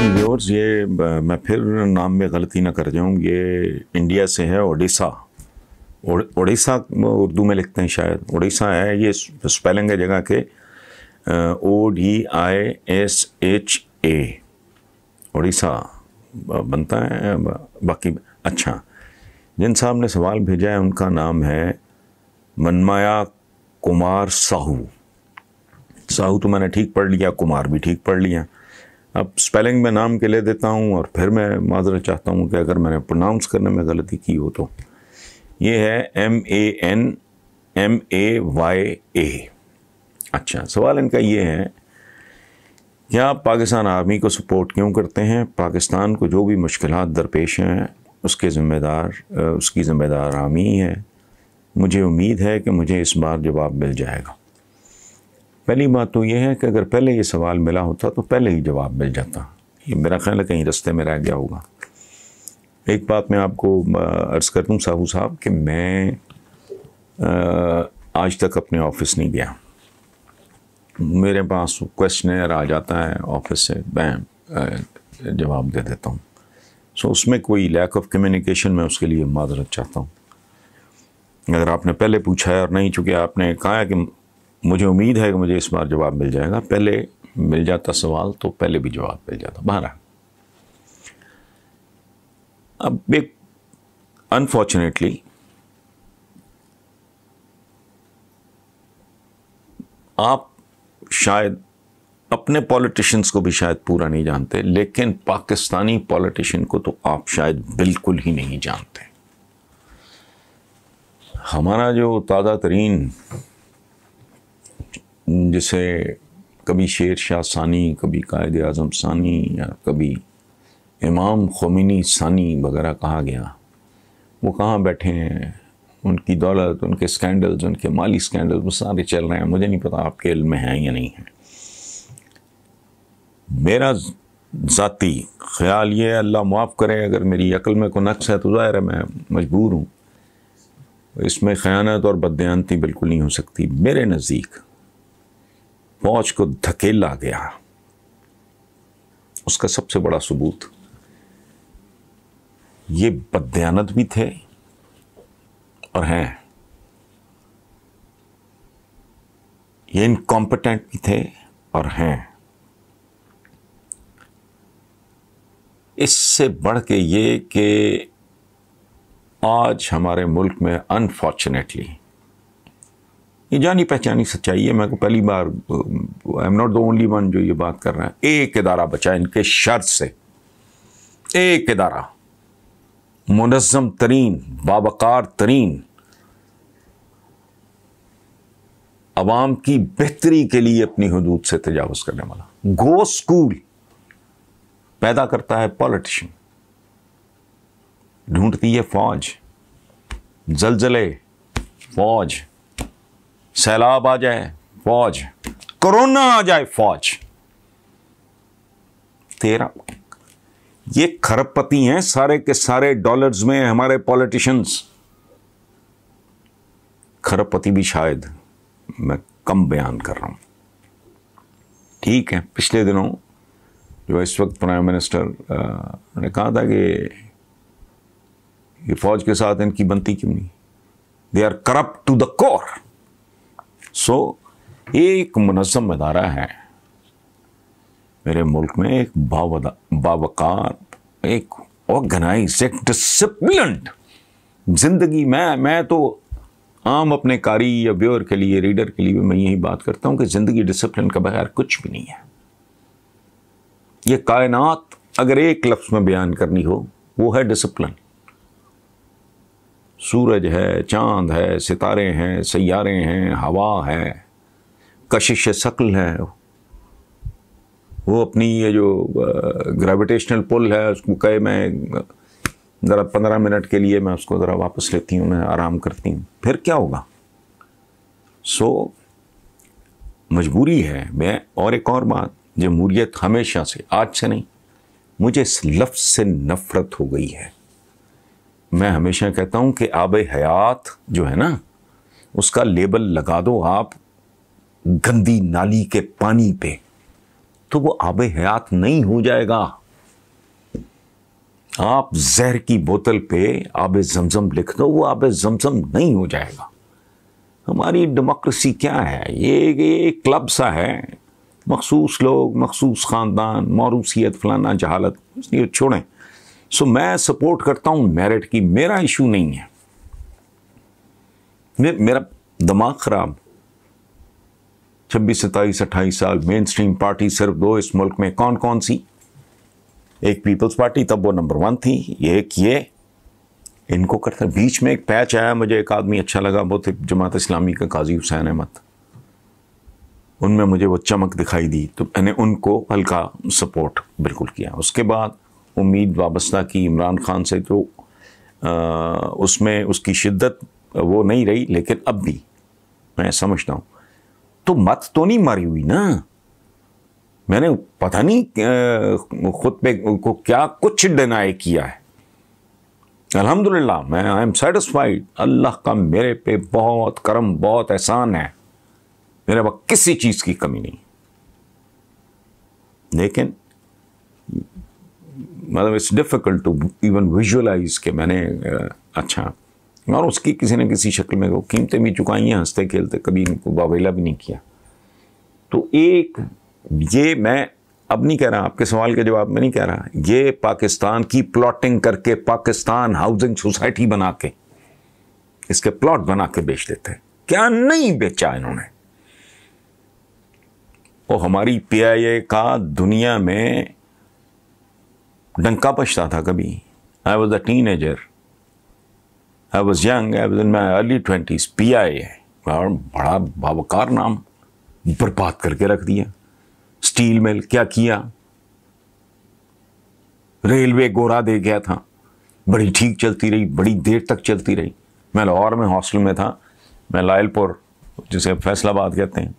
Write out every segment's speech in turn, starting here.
viewers ये मैं फिर नाम में गलती ना कर जाऊँ ये इंडिया से है ओडिशा ओडिशा उर्दू में लिखते हैं शायद ओडिशा है ये स्पेलिंग है जगह के O D I S H A Odisha बनता है बाकी अच्छा जिन साहब ने सवाल भेजा है उनका नाम है मनमाया कुमार साहू साहू तो मैंने ठीक पढ़ लिया कुमार भी ठीक पढ़ लिया अब स्पेलिंग में नाम के ले देता हूँ और फिर मैं माजरा चाहता हूँ कि अगर मैंने प्रोनाउंस करने में गलती की हो तो ये है M A N M A Y A अच्छा सवाल इनका ये है कि आप पाकिस्तान आर्मी को सपोर्ट क्यों करते हैं पाकिस्तान को जो भी मुश्किल दरपेश हैं उसके ज़िम्मेदार उसकी ज़िम्मेदार आर्मी है मुझे उम्मीद है कि मुझे इस बार जवाब मिल जाएगा पहली बात तो ये है कि अगर पहले ये सवाल मिला होता तो पहले ही जवाब मिल जाता ये मेरा ख्याल है कहीं रस्ते में रह गया होगा एक बात मैं आपको अर्ज़ कर दूँ साहू साहब कि मैं आज तक अपने ऑफिस नहीं गया मेरे पास क्वेश्चनर आ जाता है ऑफिस से मैं जवाब दे देता हूँ सो उसमें कोई लैक ऑफ कम्युनिकेशन मैं उसके लिए माजरत चाहता हूँ अगर आपने पहले पूछा है और नहीं चूँकि आपने कहा है कि मुझे उम्मीद है कि मुझे इस बार जवाब मिल जाएगा पहले मिल जाता सवाल तो पहले भी जवाब मिल जाता बारह अब एक अनफॉर्चुनेटली आप शायद अपने पॉलिटिशियंस को भी शायद पूरा नहीं जानते लेकिन पाकिस्तानी पॉलिटिशियन को तो आप शायद बिल्कुल ही नहीं जानते हमारा जो ताज़ा तरीन जैसे कभी शेर शाह सानी कभी कायद अजम सानी या कभी इमाम खोमिनी सानी वगैरह कहा गया वो कहाँ बैठे हैं उनकी दौलत उनके स्कैंडल्स उनके माली स्कैंडल्स वो सारे चल रहे हैं मुझे नहीं पता आपके इल में हैं या नहीं हैं मेरा ज़ाती ख्याल ये अल्लाह माफ़ करे अगर मेरी अकल में को नक्स है तो ज़ाहिर है मैं मजबूर हूँ इसमें ख़यानत और बदयानती बिल्कुल नहीं हो सकती मेरे नज़दीक मौज को धकेला गया उसका सबसे बड़ा सबूत ये बदयानत भी थे और हैं ये इनकॉम्पिटेंट भी थे और हैं इससे बढ़ के ये कि आज हमारे मुल्क में अनफॉर्चुनेटली ये जानी पहचानी सच्चाई है मैं को पहली बार I am not the only one जो ये बात कर रहा है एक इदारा बचा इनके शर्त से एक इदारा मुनज़म तरीन बाबकार तरीन आवाम की बेहतरी के लिए अपनी हदूद से तजावज़ करने वाला गो स्कूल पैदा करता है पॉलिटिशियन ढूंढती है फौज जलजले फौज सैलाब आ जाए फौज कोरोना आ जाए फौज तेरा ये खरबपति हैं सारे के सारे डॉलर्स में हमारे पॉलिटिशियंस खरबपति भी शायद मैं कम बयान कर रहा हूं ठीक है पिछले दिनों जो इस वक्त प्राइम मिनिस्टर ने कहा था कि ये फौज के साथ इनकी बनती क्यों नहीं they are corrupt to the core so ये एक मुनसम अदारा है मेरे मुल्क में एक बावकार एक ऑर्गेनाइज एक डिसिप्लिन ज़िंदगी मैं मैं तो आम अपने कारी या व्यूअर के लिए रीडर के लिए भी मैं यही बात करता हूं कि ज़िंदगी डिसिप्लिन के बगैर कुछ भी नहीं है ये कायनात अगर एक लफ्ज़ में बयान करनी हो वो है डिसिप्लिन सूरज है चांद है सितारे हैं सैारे हैं हवा है कशिश शक्ल है वो अपनी ये जो ग्रेविटेशनल पुल है उसको कहे मैं ज़रा पंद्रह मिनट के लिए मैं उसको ज़रा वापस लेती हूँ मैं आराम करती हूँ फिर क्या होगा सो मजबूरी है मैं और एक और बात जमहूरियत हमेशा से आज से नहीं मुझे इस लफ्ज़ से नफ़रत हो गई है मैं हमेशा कहता हूँ कि आब हयात जो है ना उसका लेबल लगा दो आप गंदी नाली के पानी पे तो वो आब हयात नहीं हो जाएगा आप जहर की बोतल पे आब जमजम लिख दो वो आब जमजम नहीं हो जाएगा हमारी डेमोक्रेसी क्या है ये ये क्लब सा है मखसूस लोग मखसूस ख़ानदान मौरूसीत फलाना जहालत छोड़ें सो मैं सपोर्ट करता हूं मेरिट की मेरा इशू नहीं है मे, मेरा दिमाग खराब छब्बीस सत्ताईस अट्ठाईस साल मेन स्ट्रीम पार्टी सिर्फ दो इस मुल्क में कौन कौन सी एक पीपल्स पार्टी तब वो नंबर वन थी ये एक ये इनको करते बीच में एक पैच आया मुझे एक आदमी अच्छा लगा वो थे जमात इस्लामी का काजी हुसैन अहमद उनमें मुझे वो चमक दिखाई दी तो मैंने उनको हल्का सपोर्ट बिल्कुल किया उसके बाद उम्मीद वाबस्ता की इमरान खान से तो आ, उसमें उसकी शिद्दत वो नहीं रही लेकिन अब भी मैं समझता हूँ तो मत तो नहीं मारी हुई ना मैंने पता नहीं खुद पे को क्या कुछ डिनाई किया है अल्हम्दुलिल्लाह मैं आई एम सेटिस्फाइड अल्लाह का मेरे पे बहुत करम बहुत एहसान है मेरे वक्त किसी चीज़ की कमी नहीं लेकिन मतलब it's difficult to even visualize के मैंने अच्छा और उसकी किसी न किसी शक्ल में वो कीमतें भी चुकाई हैं हंसते खेलते कभी इनको बावेला भी नहीं किया तो एक ये मैं अब नहीं कह रहा आपके सवाल के जवाब में नहीं कह रहा ये पाकिस्तान की प्लॉटिंग करके पाकिस्तान हाउसिंग सोसाइटी बना के इसके प्लॉट बना के बेच देते हैं क्या नहीं बेचा इन्होंने वो हमारी पी का दुनिया में डंका पछता था कभी I was a teenager I was young I was in my early twenties पी आई है बड़ा बावकार नाम बर्बाद करके रख दिया स्टील मिल क्या किया रेलवे गोरा दे गया था बड़ी ठीक चलती रही बड़ी देर तक चलती रही मैं लाहौर में हॉस्टल में था मैं लायलपुर जिसे फैसलाबाद कहते हैं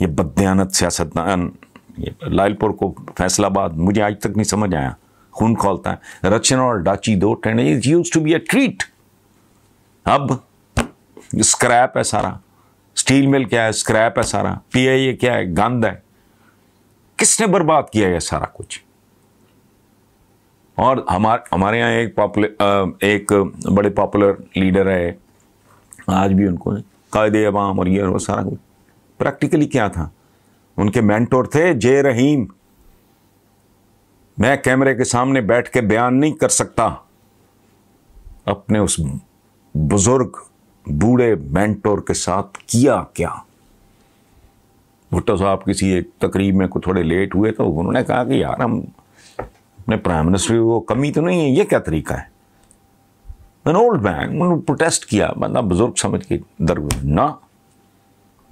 ये बदयानत सियासतदान लायलपुर को फैसलाबाद मुझे आज तक नहीं समझ आया खून खोलता है रचन और डाची दो tendency used to be a treat अब स्क्रैप है सारा स्टील मिल क्या है स्क्रैप है सारा पी आई ए क्या है गंद है किसने बर्बाद किया है सारा कुछ और हमार हमारे यहाँ एक पॉपुलर एक बड़े पॉपुलर लीडर है आज भी उनको कायदे अवाम और ये और वो सारा कुछ प्रैक्टिकली क्या था उनके मैंटोर थे जय रहीम मैं कैमरे के सामने बैठ के बयान नहीं कर सकता अपने उस बुजुर्ग बूढ़े मेंटोर के साथ किया क्या भुट्टो साहब किसी एक तकरीब में को थोड़े लेट हुए तो उन्होंने कहा कि यार हम अपने प्राइम मिनिस्टर वो कमी तो नहीं है ये क्या तरीका है मैंने ओल्ड मैन उन्होंने प्रोटेस्ट किया बंदा मतलब बुजुर्ग समझ के दर ना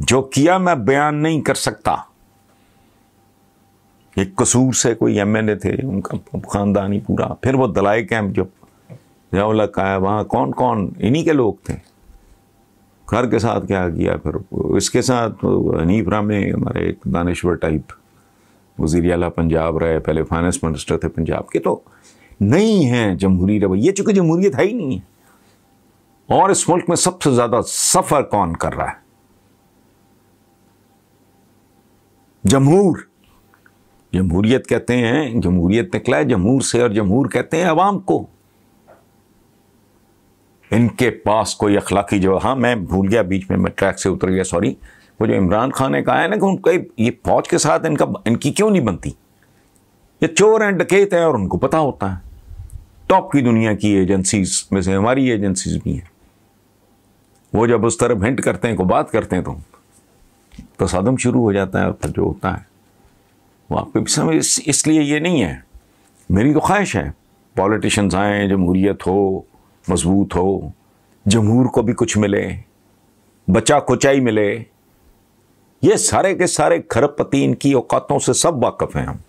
जो किया मैं बयान नहीं कर सकता एक कसूर से कोई एमएलए थे उनका ख़ानदान ही पूरा फिर वो दलाई कैंप जब का है वहाँ कौन कौन इन्हीं के लोग थे घर के साथ क्या किया फिर इसके साथ हनीफ रामे हमारे एक दानश्वर टाइप वजीर अला पंजाब रहे पहले फाइनेंस मिनिस्टर थे पंजाब के तो नहीं हैं जमहूरी रवैये चूँकि जमहूरियत है ही नहीं है और इस मुल्क में सबसे ज़्यादा सफ़र कौन कर रहा है जमहूर जमहूरियत कहते हैं जमहूरियत निकला है जमहूर से और जमहूर कहते हैं अवाम को इनके पास कोई अखलाकी जो हाँ मैं भूल गया बीच में मैं ट्रैक से उतर गया सॉरी वो जो इमरान खान ने कहा है ना कि उनका ये फौज के साथ इनका इनकी क्यों नहीं बनती ये चोर हैं डकेत हैं और उनको पता होता है टॉप की दुनिया की एजेंसीज में से हमारी एजेंसीज भी हैं वो जब उस तरफ हिंट करते हैं को बात करते हैं तो तसादम तो शुरू हो जाता है और फिर जो होता है वो आपके पीछे इस, इसलिए ये नहीं है मेरी तो ख्वाहिश है पॉलिटिशन्स आएँ जमहूरीत हो मजबूत हो जमहूर को भी कुछ मिले बचा कोचाई मिले ये सारे के सारे खरपति इनकी औकातों से सब वाकफ़ हैं हम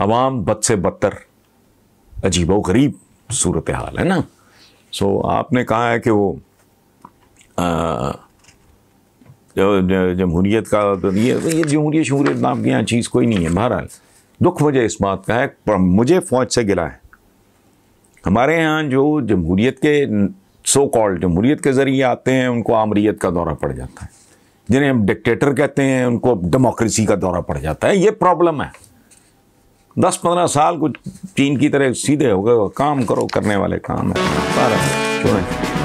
आवाम बद से बदतर अजीब व गरीब सूरत हाल है ना सो आपने कहा है कि वो आ, जमहूरीत का तो ये ये जमहूरियत शमूरीत नाम की यहाँ चीज़ कोई नहीं है बहरहाल दुख मुझे इस बात का है मुझे फ़ौज से गिला है हमारे यहाँ जो जमहूरीत के सो कॉल्ड जमहूरीत के ज़रिए आते हैं उनको आमरीत का दौरा पड़ जाता है जिन्हें हम डिक्टेटर कहते हैं उनको डेमोक्रेसी का दौरा पड़ जाता है ये प्रॉब्लम है दस पंद्रह साल कुछ चीन की तरह सीधे हो गए काम करो करने वाले काम है